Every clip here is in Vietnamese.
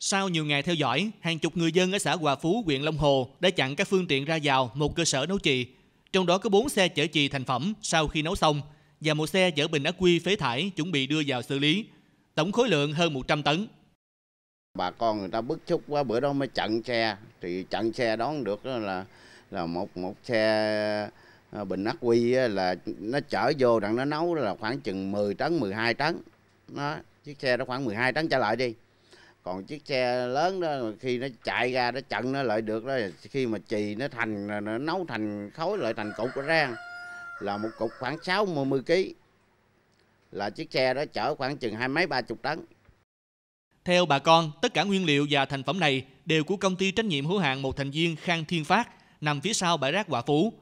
Sau nhiều ngày theo dõi, hàng chục người dân ở xã Hòa Phú, huyện Long Hồ đã chặn các phương tiện ra vào một cơ sở nấu chì. Trong đó có 4 xe chở chì thành phẩm sau khi nấu xong và một xe chở bình ắc quy phế thải chuẩn bị đưa vào xử lý. Tổng khối lượng hơn 100 tấn. Bà con người ta bức xúc quá bữa đó mới chặn xe, thì chặn xe đón được là là một một xe ờ, bình ắc quy là nó chở vô đặng nó nấu là khoảng chừng 10 tấn 12 tấn. Nó chiếc xe đó khoảng 12 tấn trở lại đi còn chiếc xe lớn đó khi nó chạy ra nó chặn nó lại được đó khi mà chì nó thành nó nấu thành khối lại thành cục rang là một cục khoảng 60 kg là chiếc xe đó chở khoảng chừng hai mấy ba chục tấn theo bà con, tất cả nguyên liệu và thành phẩm này đều của công ty trách nhiệm hữu hạn một thành viên Khang Thiên Phát nằm phía sau bãi rác Hòa Phú.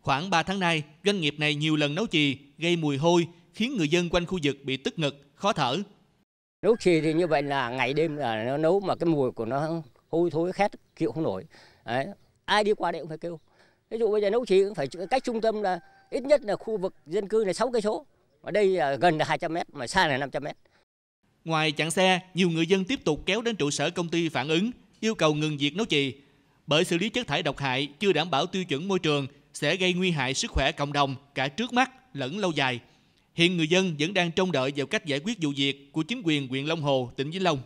Khoảng 3 tháng nay, doanh nghiệp này nhiều lần nấu chì, gây mùi hôi, khiến người dân quanh khu vực bị tức ngực, khó thở nấu chè thì như vậy là ngày đêm là nó nấu mà cái mùi của nó hôi thối khét chịu không nổi Đấy. ai đi qua đây cũng phải kêu ví dụ bây giờ nấu chè cũng phải cách trung tâm là ít nhất là khu vực dân cư là 6 cây số ở đây là gần là 200 mét mà xa là 500 mét ngoài chặn xe nhiều người dân tiếp tục kéo đến trụ sở công ty phản ứng yêu cầu ngừng việc nấu chè bởi xử lý chất thải độc hại chưa đảm bảo tiêu chuẩn môi trường sẽ gây nguy hại sức khỏe cộng đồng cả trước mắt lẫn lâu dài Hiện người dân vẫn đang trông đợi vào cách giải quyết vụ việc của chính quyền huyện Long Hồ, tỉnh Vĩnh Long.